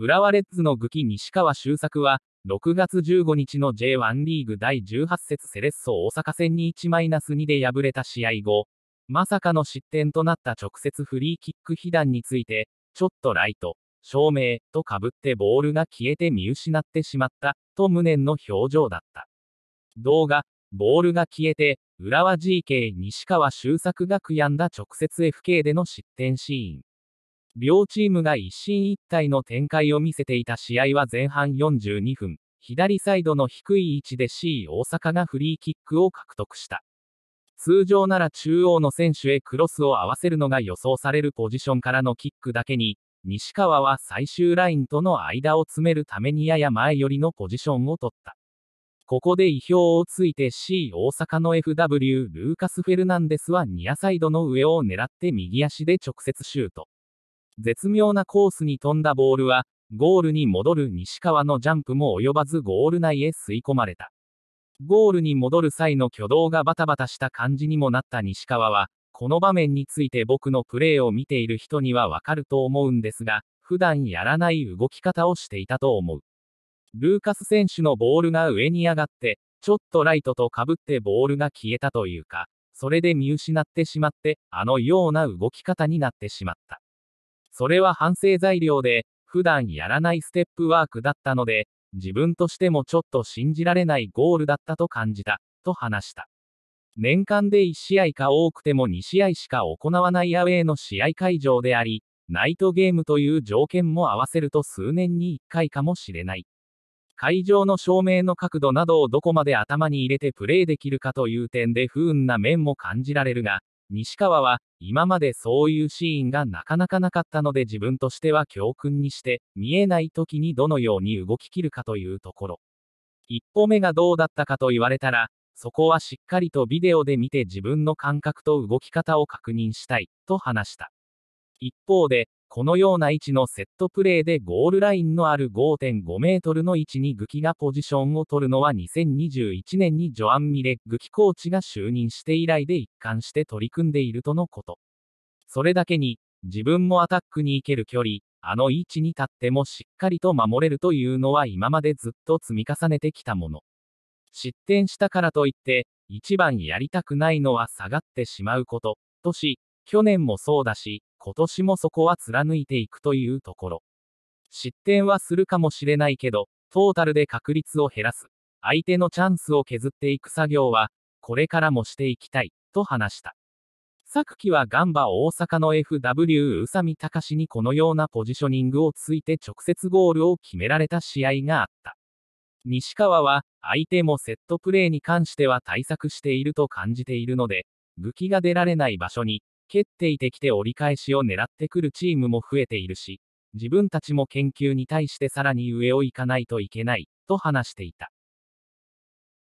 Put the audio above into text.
浦和レッズの武器西川周作は、6月15日の J1 リーグ第18節セレッソ大阪戦に1-2マイナスで敗れた試合後、まさかの失点となった直接フリーキック被弾について、ちょっとライト、照明、とかぶってボールが消えて見失ってしまった、と無念の表情だった。動画、ボールが消えて、浦和 GK 西川周作が悔やんだ直接 FK での失点シーン。両チームが一進一退の展開を見せていた試合は前半42分、左サイドの低い位置で C 大阪がフリーキックを獲得した。通常なら中央の選手へクロスを合わせるのが予想されるポジションからのキックだけに、西川は最終ラインとの間を詰めるためにやや前寄りのポジションを取った。ここで意表をついて C 大阪の FW ルーカス・フェルナンデスはニアサイドの上を狙って右足で直接シュート。絶妙なコースに飛んだボールは、ゴールに戻る西川のジャンプも及ばずゴール内へ吸い込まれた。ゴールに戻る際の挙動がバタバタした感じにもなった西川は、この場面について僕のプレーを見ている人にはわかると思うんですが、普段やらない動き方をしていたと思う。ルーカス選手のボールが上に上がって、ちょっとライトとかぶってボールが消えたというか、それで見失ってしまって、あのような動き方になってしまった。それは反省材料で、普段やらないステップワークだったので、自分としてもちょっと信じられないゴールだったと感じた、と話した。年間で1試合か多くても2試合しか行わないアウェーの試合会場であり、ナイトゲームという条件も合わせると数年に1回かもしれない。会場の照明の角度などをどこまで頭に入れてプレーできるかという点で不運な面も感じられるが、西川は、今までそういうシーンがなかなかなかったので自分としては教訓にして、見えない時にどのように動ききるかというところ。一歩目がどうだったかと言われたら、そこはしっかりとビデオで見て自分の感覚と動き方を確認したい、と話した。一方で、このような位置のセットプレーでゴールラインのある5.5メートルの位置にグキがポジションを取るのは2021年にジョアン・ミレ・グキコーチが就任して以来で一貫して取り組んでいるとのこと。それだけに、自分もアタックに行ける距離、あの位置に立ってもしっかりと守れるというのは今までずっと積み重ねてきたもの。失点したからといって、一番やりたくないのは下がってしまうこと、とし、去年もそうだし、今年もそこは貫いていくというところ。失点はするかもしれないけど、トータルで確率を減らす。相手のチャンスを削っていく作業は、これからもしていきたい、と話した。昨季はガンバ大阪の FW 宇佐美隆にこのようなポジショニングをついて直接ゴールを決められた試合があった。西川は、相手もセットプレーに関しては対策していると感じているので、武器が出られない場所に、蹴っていてきて折り返しを狙ってくるチームも増えているし、自分たちも研究に対してさらに上を行かないといけない、と話していた。